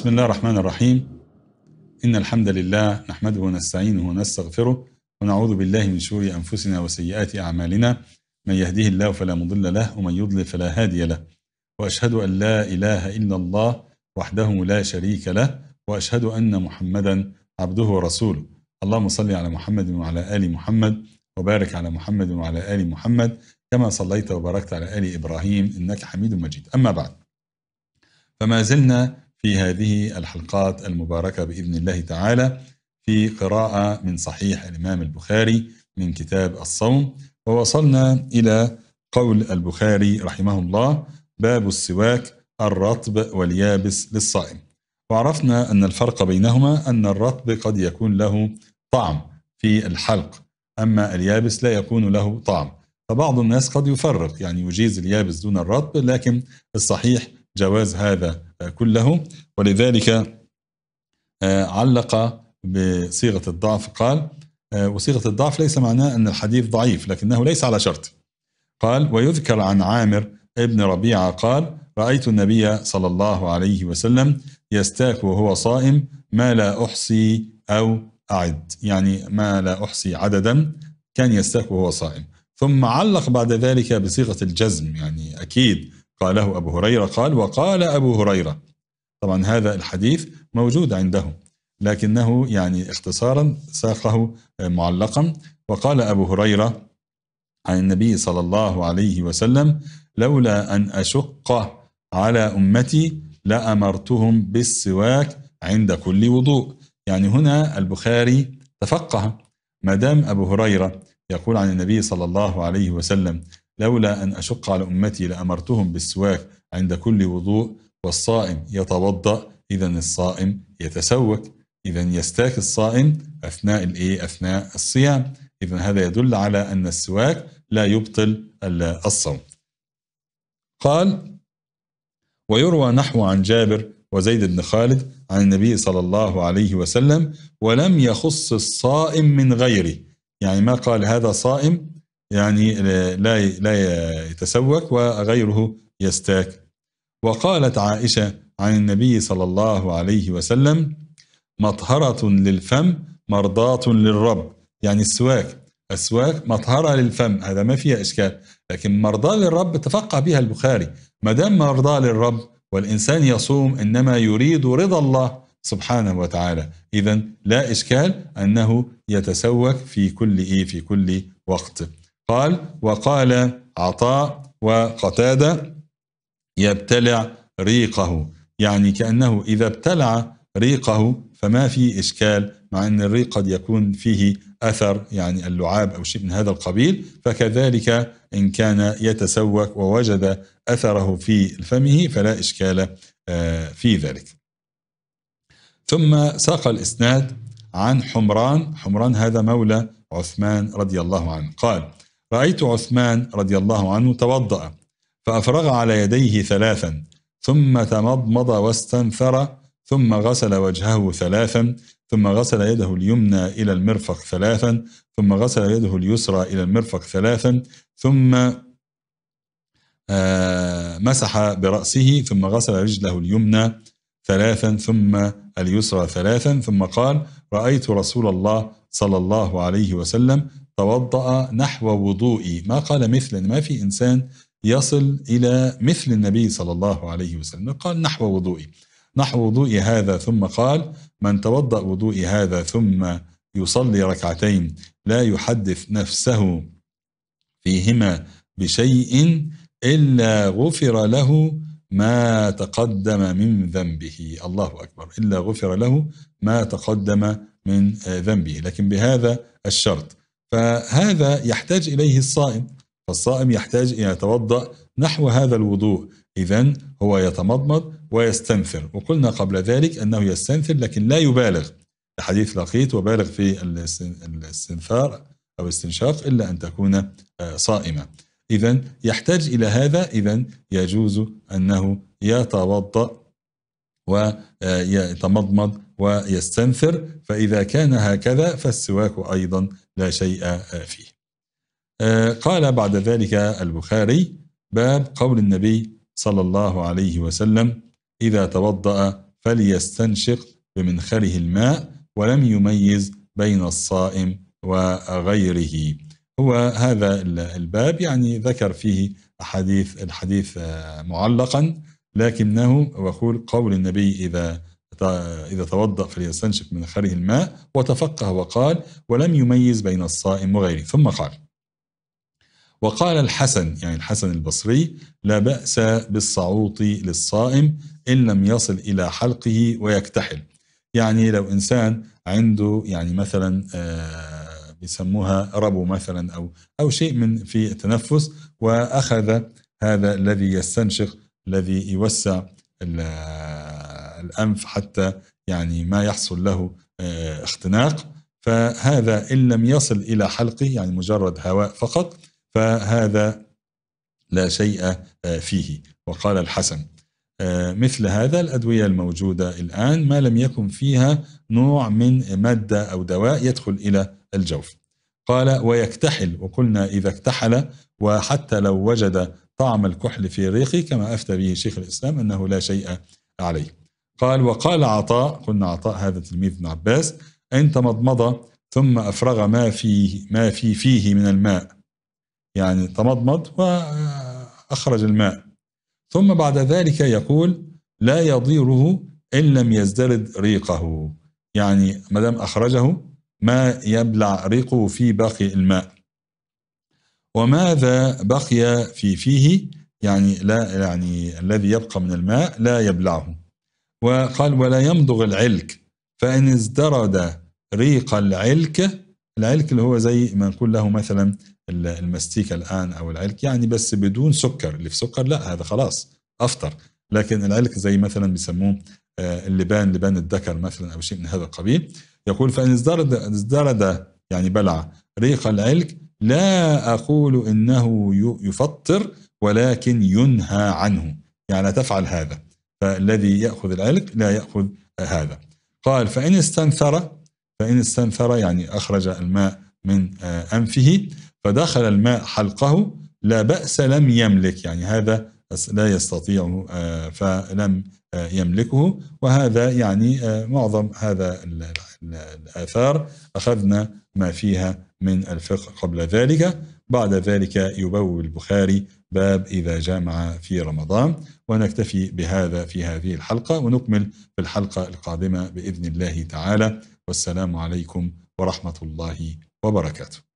بسم الله الرحمن الرحيم إن الحمد لله نحمده ونستعينه ونستغفره ونعوذ بالله من شرور أنفسنا وسيئات أعمالنا من يهديه الله فلا مضل له ومن يضلل فلا هادي له وأشهد أن لا إله إلا الله وحده لا شريك له وأشهد أن محمدا عبده ورسوله اللهم صل على محمد وعلى آل محمد وبارك على محمد وعلى آل محمد كما صليت وباركت على آل إبراهيم إنك حميد مجيد أما بعد فما زلنا في هذه الحلقات المباركة بإذن الله تعالى في قراءة من صحيح الإمام البخاري من كتاب الصوم ووصلنا إلى قول البخاري رحمه الله باب السواك الرطب واليابس للصائم وعرفنا أن الفرق بينهما أن الرطب قد يكون له طعم في الحلق أما اليابس لا يكون له طعم فبعض الناس قد يفرق يعني يجيز اليابس دون الرطب لكن الصحيح جواز هذا كله ولذلك آه، علق بصيغة الضعف قال آه، وصيغة الضعف ليس معناه أن الحديث ضعيف لكنه ليس على شرط قال ويذكر عن عامر ابن ربيعة قال رأيت النبي صلى الله عليه وسلم يستاك وهو صائم ما لا أحصي أو أعد يعني ما لا أحصي عددا كان يستاك وهو صائم ثم علق بعد ذلك بصيغة الجزم يعني أكيد قاله أبو هريرة قال وقال أبو هريرة طبعا هذا الحديث موجود عنده لكنه يعني اختصارا ساقه آه، معلقا وقال أبو هريرة عن النبي صلى الله عليه وسلم لولا أن أشق على أمتي لأمرتهم بالسواك عند كل وضوء يعني هنا البخاري تفقه ما دام أبو هريرة يقول عن النبي صلى الله عليه وسلم لولا أن أشق على أمتي لأمرتهم بالسواك عند كل وضوء والصائم يتوضأ إذا الصائم يتسوك إذا يستاك الصائم أثناء الإيه أثناء الصيام إذا هذا يدل على أن السواك لا يبطل الصوم قال ويروى نحو عن جابر وزيد بن خالد عن النبي صلى الله عليه وسلم ولم يخص الصائم من غيره يعني ما قال هذا صائم يعني لا لا يتسوك وغيره يستاك وقالت عائشة عن النبي صلى الله عليه وسلم مطهرة للفم مرضاة للرب يعني السواك السواك مطهرة للفم هذا ما فيها إشكال لكن مرضاة للرب تفقه بها البخاري ما دام مرضاة للرب والإنسان يصوم إنما يريد رضا الله سبحانه وتعالى إذا لا إشكال أنه يتسوك في كل إيه في كل وقت قال وقال عطاء وقتادة يبتلع ريقه يعني كأنه إذا ابتلع ريقه فما في إشكال مع أن الريق قد يكون فيه أثر يعني اللعاب أو شيء من هذا القبيل فكذلك إن كان يتسوك ووجد أثره في فمه فلا إشكال آه، في ذلك ثم ساق الإسناد عن حمران حمران هذا مولى عثمان رضي الله عنه قال رأيت عثمان رضي الله عنه توضأ فأفرغ على يديه ثلاثا ثم تمضمض واستنثر ثم غسل وجهه ثلاثا ثم غسل يده اليمنى إلى المرفق ثلاثا ثم غسل يده اليسرى إلى المرفق ثلاثا ثم آه، مسح برأسه ثم غسل رجله اليمنى ثلاثا ثم اليسرى ثلاثا ثم قال رأيت رسول الله صلى الله عليه وسلم توضأ نحو وضوئي ما قال مثل يعني ما في إنسان يصل إلى مثل النبي صلى الله عليه وسلم قال نحو وضوئي نحو وضوئي هذا ثم قال من توضأ وضوئي هذا ثم يصلي ركعتين لا يحدث نفسه فيهما بشيء إلا غفر له ما تقدم من ذنبه الله أكبر إلا غفر له ما تقدم من ذنبه لكن بهذا الشرط فهذا يحتاج إليه الصائم فالصائم يحتاج أن يتوضأ نحو هذا الوضوء إذا هو يتمضمض ويستنثر وقلنا قبل ذلك أنه يستنثر لكن لا يبالغ حديث لقيط وبالغ في الاستنثار أو استنشاق إلا أن تكون آه، صائمة إذا يحتاج إلى هذا إذا يجوز أنه يتوضأ ويتمضمض ويستنثر فإذا كان هكذا فالسواك أيضا لا شيء فيه قال بعد ذلك البخاري باب قول النبي صلى الله عليه وسلم إذا توضأ فليستنشق بمنخره الماء ولم يميز بين الصائم وغيره هو هذا الباب يعني ذكر فيه أحاديث الحديث آه، معلقا لكنه وأقول قول النبي إذا إذا توضأ فليستنشق من خره الماء وتفقه وقال ولم يميز بين الصائم وغيره ثم قال وقال الحسن يعني الحسن البصري لا بأس بالصعوط للصائم إن لم يصل إلى حلقه ويكتحل يعني لو إنسان عنده يعني مثلا آه بيسموها ربو مثلا أو أو شيء من في التنفس وأخذ هذا الذي يستنشق الذي يوسع الأنف حتى يعني ما يحصل له آه، اختناق فهذا إن لم يصل إلى حلقه يعني مجرد هواء فقط فهذا لا شيء آه، فيه وقال الحسن آه، مثل هذا الأدوية الموجودة الآن ما لم يكن فيها نوع من مادة أو دواء يدخل إلى الجوف قال ويكتحل وقلنا إذا اكتحل وحتى لو وجد طعم الكحل في ريقي كما أفتى به شيخ الإسلام أنه لا شيء عليه قال وقال عطاء قلنا عطاء هذا تلميذ ابن عباس أن تمضمض ثم أفرغ ما فيه ما في فيه من الماء يعني تمضمض وأخرج الماء ثم بعد ذلك يقول لا يضيره إن لم يزدرد ريقه يعني ما دام أخرجه ما يبلع ريقه في باقي الماء وماذا بقي في فيه يعني لا يعني الذي يبقى من الماء لا يبلعه وقال ولا يمضغ العلك فإن ازدرد ريق العلك العلك اللي هو زي ما نقول له مثلا المستيك الآن أو العلك يعني بس بدون سكر اللي في سكر لا هذا خلاص أفطر لكن العلك زي مثلا بيسموه آه، اللبان لبان الذكر مثلا أو شيء من هذا القبيل يقول فإن ازدرد ازدرد يعني بلع ريق العلك لا أقول إنه يفطر ولكن ينهى عنه يعني تفعل هذا فالذي يأخذ العلق لا يأخذ هذا قال فإن استنثر فإن استنثر يعني أخرج الماء من آه، أنفه فدخل الماء حلقه لا بأس لم يملك يعني هذا لا يستطيع آه، فلم آه، يملكه وهذا يعني معظم هذا الآثار أخذنا ما فيها من الفقه قبل ذلك بعد ذلك يبوب البخاري باب إذا جامع في رمضان ونكتفي بهذا في هذه الحلقة ونكمل في الحلقة القادمة بإذن الله تعالى والسلام عليكم ورحمة الله وبركاته